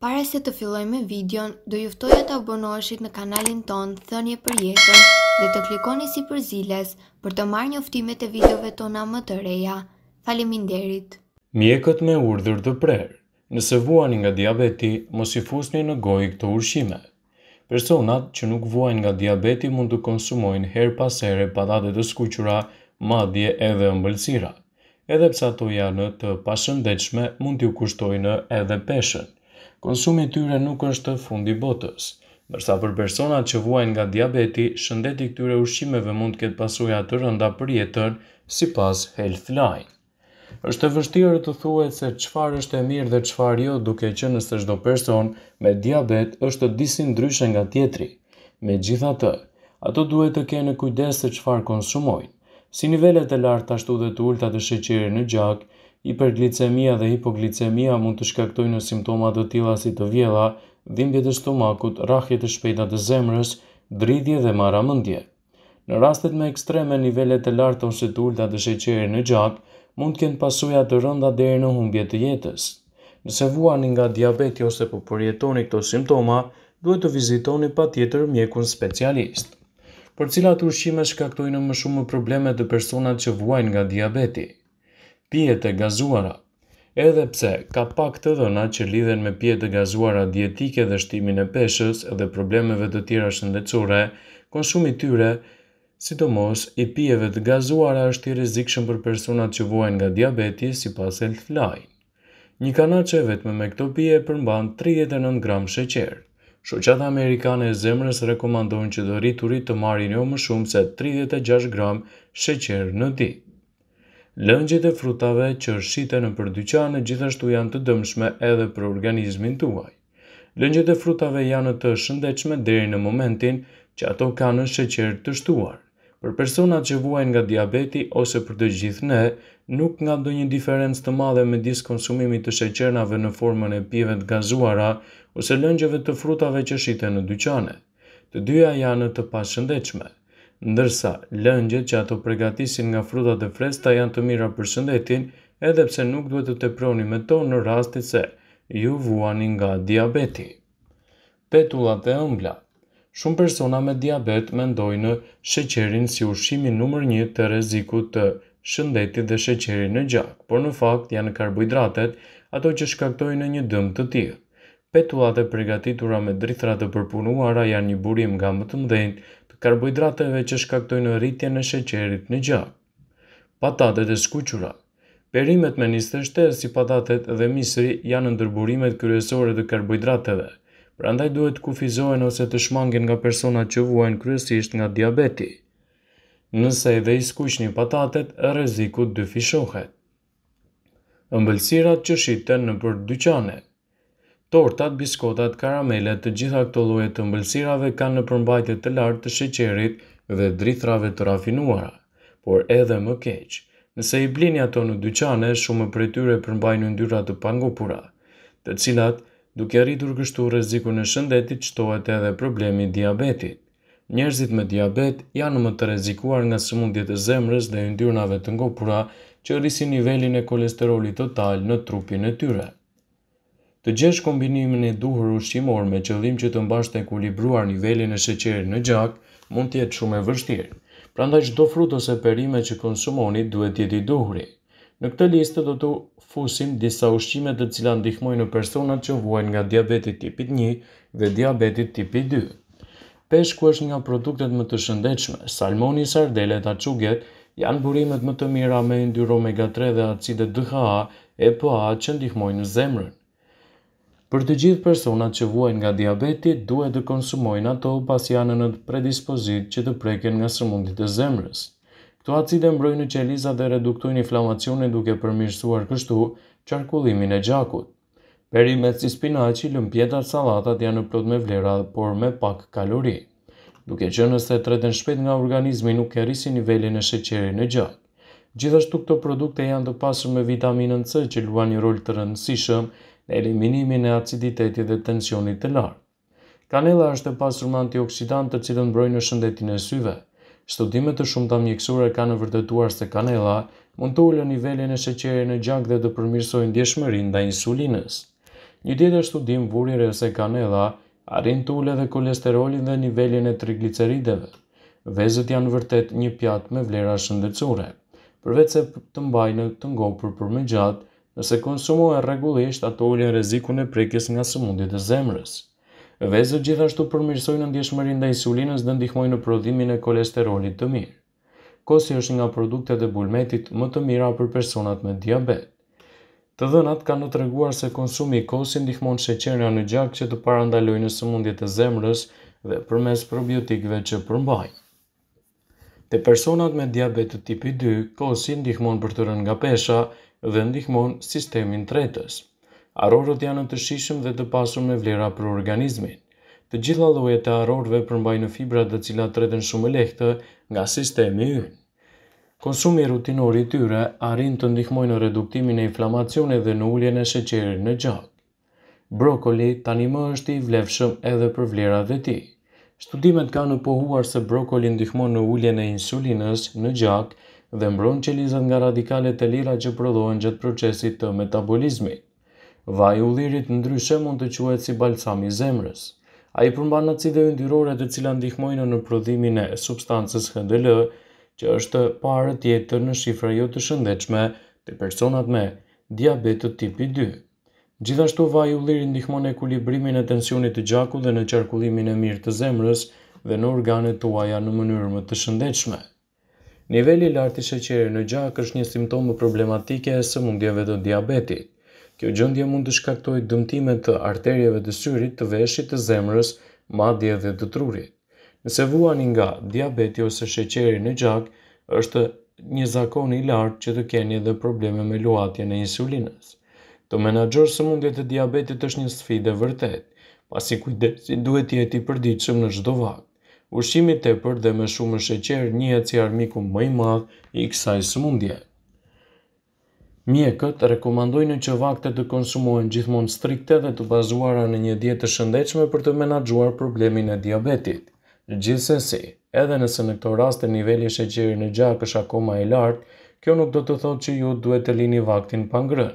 Pare se të filloj me videon, do juftoj e të abonoshit në kanalin ton, thënje për jetën dhe të klikoni si për ziles për të marrë një uftimet e videove tona më të reja. Falimin derit! Mjekët me urdhër të prerë, nëse vuani nga diabeti, mos i fusni në gojë këto urshime. Personat që nuk vuajnë nga diabeti mund të konsumojnë her pasere patate të skuqura, madje edhe mbëlsira. Edhe pse ato janë të pashëndechme mund t'ju kushtojnë edhe peshen konsumi tyre nuk është fundi botës. Nërsa për personat që vuajnë nga diabeti, shëndeti këtyre ushqimeve mund të ketë pasuja të rënda për jetën, si pas Healthline. është e vështirë të thuet se qëfar është e mirë dhe qëfar jo duke që të shdo person me diabet është disin dryshen nga tjetri. Me gjitha të, ato duhet të kene kujdes se qëfar konsumojnë. Si nivellet e lartë ashtu dhe të ullëta të sheqiri në gjakë, Hiperglicemia dhe hipoglicemia mund të shkaktojnë simptoma të tilla si të vjella, dhimbje të stomakut, rrahje të shpejta të zemrës, dridhje dhe marramendje. Në rastet me ekstreme nivele të larta ose të ulta të sheqerit në gjak, mund të kenë pasoja të rënda deri në humbje të jetës. Nëse vuani nga diabeti ose po përjetoni këto simptoma, duhet të vizitoni patjetër mjekun specialist. Për cilat ushqime shkaktojnë më shumë probleme të personat që vuajnë nga diabeti? pijet e gazuara, edhe pse ka pak të dhëna që lidhen me pijet e gazuara dietike dhe shtimin e peshës dhe problemeve të tjera shëndecore, konsumi tyre, sidomos i pijeve të gazuara është i rezikshëm për personat që vuajnë nga diabeti si pas health line. Një e vetëme me këto pije përmban 39 gram sheqer. Shoqata Amerikane e Zemrës rekomandon që dhëriturit të marrin jo më shumë se 36 gram sheqer në ditë. Lëngjet e frutave që shite në përdyqane dyqane gjithashtu janë të dëmshme edhe për organizmin tuaj. Lëngjet e frutave janë të shëndechme deri në momentin që ato kanë në sheqer të shtuar. Për personat që vuaj nga diabeti ose për të gjithë ne, nuk nga do një diferencë të madhe me diskonsumimi të sheqernave në formën e pjeve të gazuara ose lëngjeve të frutave që shite në dyqane. Të dyja janë të pashëndechme. shëndechme ndërsa lëngjet që ato përgatisin nga fruta dhe fresta janë të mira për shëndetin, edhe pse nuk duhet të teproni me to në rastit se ju vuani nga diabeti. Petullat e ëmbla Shumë persona me diabet mendojnë sheqerin si ushimin numër një të rezikut të shëndetit dhe sheqerin në gjak, por në fakt janë karbohidratet ato që shkaktojnë një dëm të tijë. Petullat e përgatitura me drithra të përpunuara janë një burim nga më të mdhenjë karbohidrateve që shkaktojnë rritjen e sheqerit në gjak. Patatet e skuqura Perimet me njës të shtetë si patatet dhe misri janë ndërburimet kryesore të karbohidrateve, prandaj duhet kufizohen ose të shmangin nga persona që vuajnë kryesisht nga diabeti. Nëse edhe i skuqni patatet, rezikut dë fishohet. Ëmbëlsirat që shiten në për dyqanet Tortat, biskotat, karamelet, të gjitha këto lloje të mbëlsirave kanë në përmbajtet të lartë të sheqerit dhe drithrave të rafinuara, por edhe më keq. Nëse i blini ato në dyqane, shumë për tyre përmbajnë ndyra të pangopura, të cilat duke arritur kështu rrezikun e shëndetit shtohet edhe problemi diabetit. Njerëzit me diabet janë më të rrezikuar nga sëmundjet e zemrës dhe ndyrnave të ngopura që rrisin nivelin e kolesterolit total në trupin e tyre të gjesh kombinimin e duhur ushqimor me qëllim që të mbash të ekulibruar nivelin e sheqerit në gjak, mund të jetë shumë e vështirë. Prandaj çdo frut ose perime që konsumoni duhet jeti duhuri. Në këtë listë do të fusim disa ushqime të cilat ndihmojnë në personat që vuajnë nga diabeti tipit 1 dhe diabeti tipi 2. Peshku është nga produktet më të shëndetshme. Salmoni, sardelet, acuget janë burimet më të mira me yndyrë omega 3 dhe acide DHA, EPA që ndihmojnë në zemrën. Për të gjithë personat që vuajnë nga diabeti, duhet të konsumojnë ato pas janë në predispozit që të preken nga sërmundit e zemrës. Këto acide mbrojnë qeliza dhe reduktojnë inflamacionin duke përmirësuar kështu qarkullimin e gjakut. Perimet si spinaci, lëmpjetat, salatat janë në plot me vlera, por me pak kalori. Duke që nëse të retën shpet nga organizmi nuk e rrisi nivelin e sheqeri në gjak. Gjithashtu këto produkte janë të pasur me vitaminën C që luan një rol të rëndësishëm eliminimin e aciditetit dhe tensionit të lartë. Kanela është e pasur me antioksidant të cilën mbrojnë shëndetin e syve. Studime të shumta mjekësore kanë vërtetuar se kanela mund të ulë nivelin e sheqerit në gjak dhe të përmirësojë ndjeshmërinë ndaj insulinës. Një tjetër studim buri re se kanela arrin të ulë dhe kolesterolin dhe nivelin e triglicerideve. Vezët janë vërtet një pjatë me vlera shëndetësore, përveç se të mbajnë të ngopur për më gjatë nëse konsumohen rregullisht ato ulin rrezikun e prekjes nga sëmundjet e zemrës. Vezët gjithashtu përmirësojnë ndjeshmërinë ndaj insulinës dhe ndihmojnë në prodhimin e kolesterolit të mirë. Kosi është nga produktet e bulmetit më të mira për personat me diabet. Të dhënat kanë treguar se konsumi i kosi ndihmon sheqerja në gjak që të parandalojë sëmundjet e zemrës dhe përmes probiotikëve që përmbajnë. Te personat me diabet të tipi 2, kosi ndihmon për të rënë nga pesha, dhe ndihmon sistemin tretës. Arorët janë të shishëm dhe të pasur me vlera për organizmin. Të gjitha llojet e arorëve përmbajnë fibra të cilat tretën shumë lehtë nga sistemi ynë. Konsumi rutinor i tyre arrin të ndihmojnë në reduktimin e inflamacionit dhe në uljen e sheqerit në gjak. Brokoli tani më është i vlefshëm edhe për vlera e tij. Studimet kanë pohuar se brokoli ndihmon në uljen e insulinës në gjak, dhe mbron qelizat nga radikale të lira që prodhohen gjatë procesit të metabolizmit. Vaj u lirit ndryshe mund të quhet si balsami zemrës. A i përmban në cide yndyrore të cila ndihmojnë në prodhimin e substancës HDL, që është parë tjetër në shifra jo të shëndechme të personat me diabetët tipi 2. Gjithashtu vaj u lirit ndihmon e kulibrimin e tensionit të gjaku dhe në qarkullimin e mirë të zemrës dhe në organet të uaja në mënyrë më të shëndechme. Niveli i lartë i sheqerit në gjak është një simptom problematike e sëmundjeve të diabetit. Kjo gjendje mund të shkaktojë dëmtime të arterieve të syrit, të veshit, të zemrës, madje edhe të trurit. Nëse vuani nga diabeti ose sheqeri në gjak, është një zakon i lartë që të keni edhe probleme me luatje në insulinës. Të menagjor së mundjet e diabetit është një sfide vërtet, pasi kujdesi duhet jeti përdiqëm në gjdo vakë e tepër dhe me shumë sheqer njëhet si armiku më i madh i kësaj sëmundje. Mjekët rekomandojnë që vaktet të konsumohen gjithmonë strikte dhe të bazuara në një dietë të shëndetshme për të menaxhuar problemin e diabetit. Gjithsesi, edhe nëse në këto raste niveli i sheqerit në gjak është akoma i lartë, kjo nuk do të thotë që ju duhet të lini vaktin pangrën.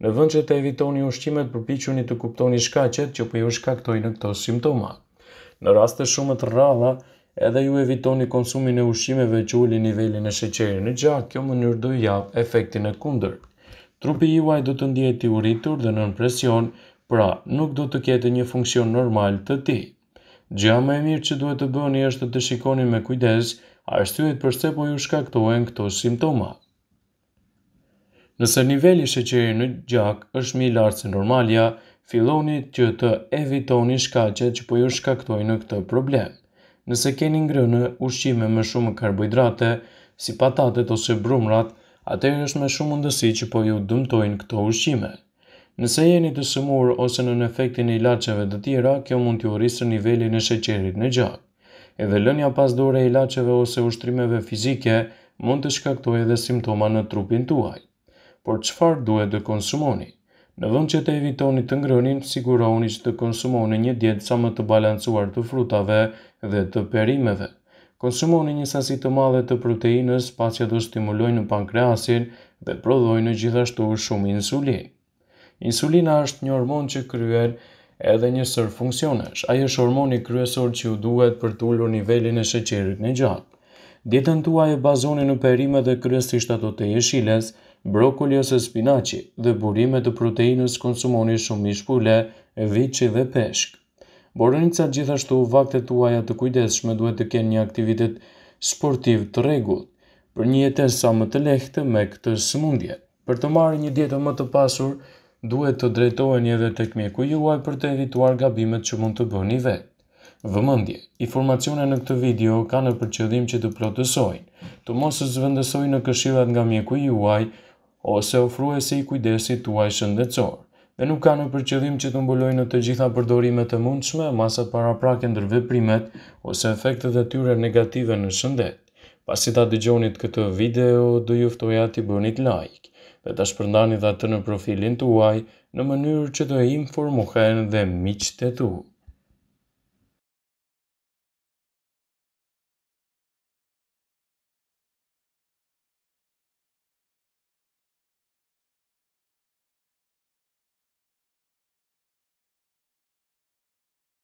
Në vend që të evitoni ushqimet, përpiquni të kuptoni shkaqet që po ju shkaktojnë këto simptomat. Në raste shumë të rralla, edhe ju evitoni konsumin e ushqimeve që ulin nivelin e sheqerit në gjak, kjo mënyrë do jap efektin e kundërt. Trupi juaj do të ndjehet i uritur dhe nën presion, pra nuk do të ketë një funksion normal të tij. Gjëja më e mirë që duhet të bëni është të shikoni me kujdes arsyet pse po ju shkaktohen këto simptoma. Nëse niveli i sheqerit në gjak është më i lartë se normalja, filloni që të evitoni shkaqet që po ju shkaktojnë këtë problem. Nëse keni ngrënë ushqime me shumë karbohidrate, si patatet ose brumrat, atër është me shumë mundësi që po ju dëmtojnë këto ushqime. Nëse jeni të sëmurë ose në efektin e ilaçeve të tjera, kjo mund t'ju rrisë nivelin e sheqerit në gjak. Edhe lënja pas dore e ilaçeve ose ushtrimeve fizike mund të shkaktojë edhe simptoma në trupin tuaj. Por çfarë duhet të konsumoni? Në vend që të evitoni të ngrënin, sigurohuni që të konsumoni një dietë sa më të balancuar të frutave dhe të perimeve. Konsumoni një sasi të madhe të proteinës, pasi ato stimulojnë pankreasin dhe prodhojnë gjithashtu shumë insulin. Insulina është një hormon që kryer edhe një sër funksionesh. Ai është hormoni kryesor që ju duhet për të ulur nivelin e sheqerit në gjatë. Dietën tuaj e bazoni në perime dhe kryesisht ato të jeshiles, brokulli ose spinaqi dhe burime të proteinës konsumoni shumë mishpule, viqi dhe peshk. Borënica gjithashtu vakte tuaja të kujdeshme duhet të kenë një aktivitet sportiv të regullë, për një jetën sa më të lehtë me këtë sëmundje. Për të marrë një dietë më të pasur, duhet të drejtoheni edhe tek mjeku juaj për të evituar gabimet që mund të bëni vetë. Vëmendje, informacione në këtë video kanë në qëllim që të plotësojnë, të mos të në këshillat nga mjeku juaj ose ofruesi i kujdesit tuaj shëndetësor dhe nuk ka në përqëllim që të mbulojnë në të gjitha përdorimet e mundshme masat paraprake ndër veprimet ose efektet e tyre negative në shëndet. Pasi ta dëgjonit këtë video, do ju ftoja t'i bëni like dhe ta shpërndani dha të në profilin tuaj në mënyrë që të informohen dhe miqtë tuaj.